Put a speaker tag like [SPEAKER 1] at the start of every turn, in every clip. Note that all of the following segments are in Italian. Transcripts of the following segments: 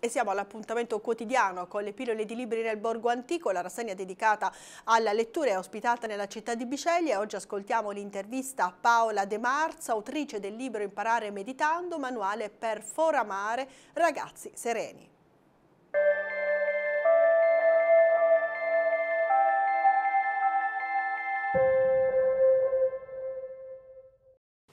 [SPEAKER 1] E siamo all'appuntamento quotidiano con le pillole di libri nel Borgo Antico, la rassegna dedicata alla lettura è ospitata nella città di Biceglie. Oggi ascoltiamo l'intervista a Paola De Marza, autrice del libro Imparare meditando, manuale per foramare ragazzi sereni.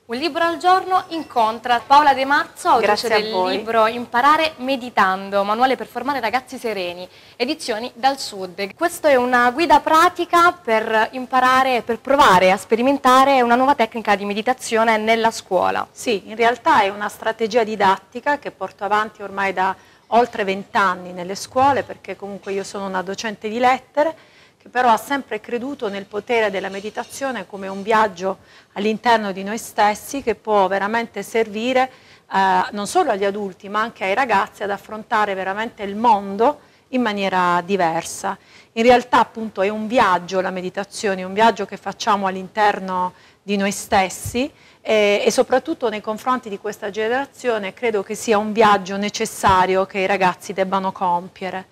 [SPEAKER 2] Un libro al giorno incontra Paola De Marzo, autrice del voi. libro Imparare meditando, manuale per formare ragazzi sereni, edizioni dal sud. Questa è una guida pratica per imparare, per provare a sperimentare una nuova tecnica di meditazione nella scuola. Sì, in realtà è una strategia didattica che porto avanti ormai da
[SPEAKER 3] oltre vent'anni nelle scuole perché comunque io sono una docente di lettere che però ha sempre creduto nel potere della meditazione come un viaggio all'interno di noi stessi che può veramente servire eh, non solo agli adulti ma anche ai ragazzi ad affrontare veramente il mondo in maniera diversa. In realtà appunto è un viaggio la meditazione, un viaggio che facciamo all'interno di noi stessi e, e, soprattutto nei confronti di questa generazione credo che sia un viaggio necessario che i ragazzi debbano compiere.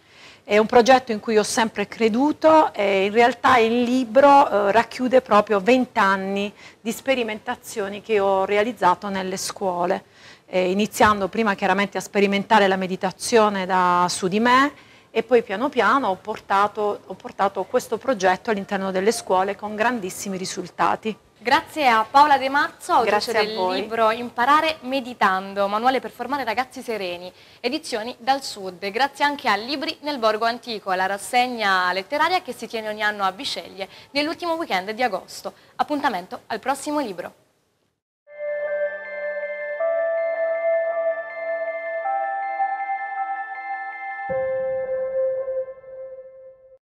[SPEAKER 3] È un progetto in cui ho sempre creduto e in realtà il libro eh, racchiude proprio 20 anni di sperimentazioni che ho realizzato nelle scuole, eh, iniziando prima chiaramente a sperimentare la meditazione da, su di me e poi piano piano ho portato, ho portato questo progetto all'interno delle scuole con grandissimi risultati.
[SPEAKER 2] Grazie a Paola De Marzo, autrice del voi. libro Imparare meditando, manuale per formare ragazzi sereni, edizioni dal sud. Grazie anche a Libri nel Borgo Antico, la rassegna letteraria che si tiene ogni anno a Bisceglie nell'ultimo weekend di agosto. Appuntamento al prossimo libro.